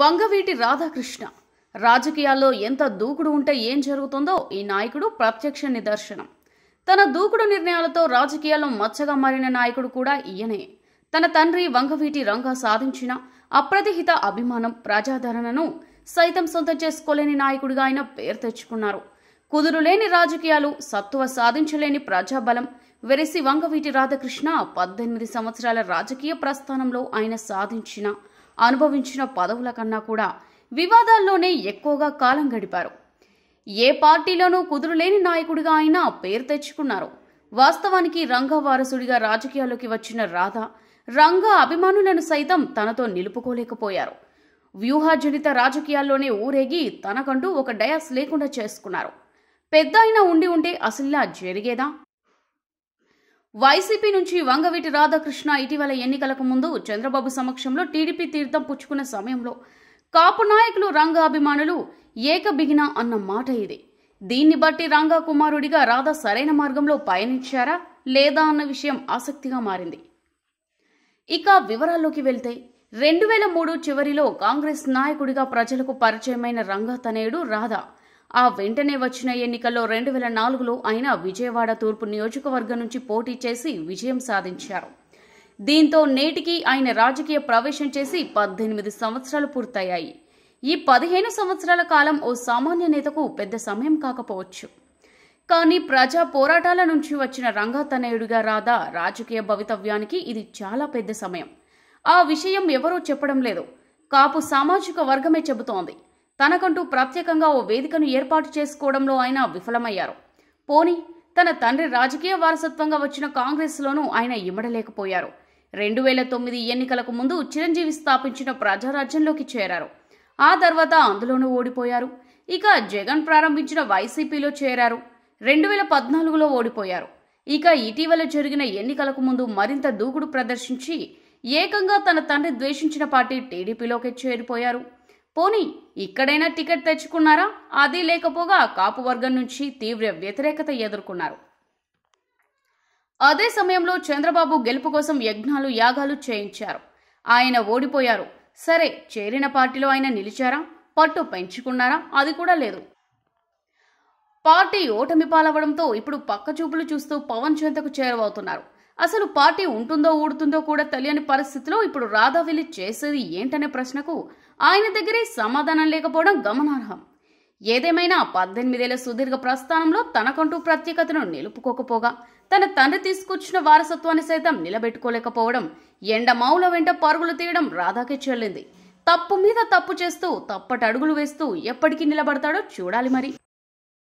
వంగవీటి రాధాకృష్ణ రాజకీయాల్లో ఎంత దూకుడు ఉంటే ఏం జరుగుతుందో ఈ నాయకుడు ప్రత్యక్ష నిదర్శనం తన దూకుడు నిర్ణయాలతో రాజకీయాల్లో మచ్చగా మారిన నాయకుడు కూడా ఈయనే తన తండ్రి వంగవీటి రంగ సాధించిన అప్రతిహిత అభిమానం ప్రజాదరణను సైతం సొంతం చేసుకోలేని నాయకుడిగా ఆయన పేరు తెచ్చుకున్నారు కుదురులేని రాజకీయాలు సత్వ సాధించలేని ప్రజాబలం వెరసి వంగవీటి రాధాకృష్ణ పద్దెనిమిది సంవత్సరాల రాజకీయ ప్రస్థానంలో ఆయన సాధించిన అనుభవించిన పదవుల కన్నా కూడా వివాదాల్లోనే ఎక్కువగా కాలం గడిపారు ఏ పార్టీలోనూ కుదురులేని నాయకుడిగా ఆయన పేరు తెచ్చుకున్నారు వాస్తవానికి రంగ వారసుడిగా రాజకీయాల్లోకి వచ్చిన రాధ రంగ అభిమానులను సైతం తనతో నిలుపుకోలేకపోయారు వ్యూహజనిత రాజకీయాల్లోనే ఊరేగి తనకంటూ ఒక డయాస్ లేకుండా చేసుకున్నారు పెద్ద అయినా ఉండి ఉంటే అసలు జరిగేదా వైసీపీ నుంచి వంగవీటి రాధాకృష్ణ ఇటీవల ఎన్నికలకు ముందు చంద్రబాబు సమక్షంలో టీడీపీ తీర్థం పుచ్చుకున్న సమయంలో కాపు నాయకులు రంగాభిమానులు అభిమానులు ఏకబిగిన అన్న మాట ఇది దీన్ని బట్టి రంగా కుమారుడిగా రాధా సరైన మార్గంలో పయనించారా లేదా అన్న విషయం ఆసక్తిగా మారింది ఇక వివరాల్లోకి వెళ్తే రెండు వేల మూడు చివరిలో కాంగ్రెస్ నాయకుడిగా ప్రజలకు పరిచయమైన రంగా తనేడు రాధా ఆ వెంటనే వచ్చిన ఎన్నికల్లో రెండు వేల నాలుగులో ఆయన విజయవాడ తూర్పు నియోజకవర్గం నుంచి పోటీ చేసి విజయం సాధించారు దీంతో నేటికి ఆయన రాజకీయ ప్రవేశం చేసి పద్దెనిమిది సంవత్సరాలు పూర్తయ్యాయి ఈ పదిహేను సంవత్సరాల కాలం ఓ సామాన్య నేతకు పెద్ద సమయం కాకపోవచ్చు కానీ ప్రజా పోరాటాల నుంచి వచ్చిన రంగా రాదా రాజకీయ భవితవ్యానికి ఇది చాలా పెద్ద సమయం ఆ విషయం ఎవరూ చెప్పడం లేదు కాపు సామాజిక వర్గమే చెబుతోంది తనకంటూ ప్రత్యేకంగా ఓ వేదికను ఏర్పాటు చేసుకోవడంలో ఆయన విఫలమయ్యారు పోని తన తండ్రి రాజకీయ వారసత్వంగా వచ్చిన కాంగ్రెస్లోనూ ఆయన ఇమ్మడలేకపోయారు రెండు వేల తొమ్మిది ఎన్నికలకు ముందు చిరంజీవి స్థాపించిన ప్రజారాజ్యంలోకి చేరారు ఆ తర్వాత అందులోనూ ఓడిపోయారు ఇక జగన్ ప్రారంభించిన వైసీపీలో చేరారు రెండు వేల పద్నాలుగులో ఓడిపోయారు ఇక ఇటీవల జరిగిన ఎన్నికలకు ముందు మరింత దూకుడు ప్రదర్శించి ఏకంగా తన తండ్రి ద్వేషించిన పార్టీ టీడీపీలోకి చేరిపోయారు పోనీ ఇక్కడైనా టికెట్ తెచ్చుకున్నారా అది లేకపోగా కాపు వర్గం నుంచి తీవ్ర వ్యతిరేకత ఎదుర్కొన్నారు అదే సమయంలో చంద్రబాబు గెలుపు కోసం యజ్ఞాలు యాగాలు చేయించారు ఆయన ఓడిపోయారు సరే చేరిన పార్టీలో ఆయన నిలిచారా పట్టు పెంచుకున్నారా అది కూడా లేదు పార్టీ ఓటమి పాలవడంతో ఇప్పుడు పక్క చూపులు చూస్తూ పవన్ చెంతకు చేరువవుతున్నారు అసలు పార్టీ ఉంటుందో ఊడుతుందో కూడా తెలియని పరిస్థితిలో ఇప్పుడు రాధావిలి చేసేది ఏంటనే ప్రశ్నకు ఆయన దగ్గరే సమాధానం లేకపోవడం గమనార్హం ఏదేమైనా పద్దెనిమిదేళ్ల సుదీర్ఘ ప్రస్థానంలో తనకంటూ ప్రత్యేకతను నిలుపుకోకపోగా తన తండ్రి తీసుకొచ్చిన వారసత్వాన్ని సైతం నిలబెట్టుకోలేకపోవడం ఎండ మౌల వెంట పరుగులు తీయడం రాధాకే చెల్లింది తప్పు మీద తప్పు చేస్తూ అడుగులు వేస్తూ ఎప్పటికీ నిలబడతాడో చూడాలి మరి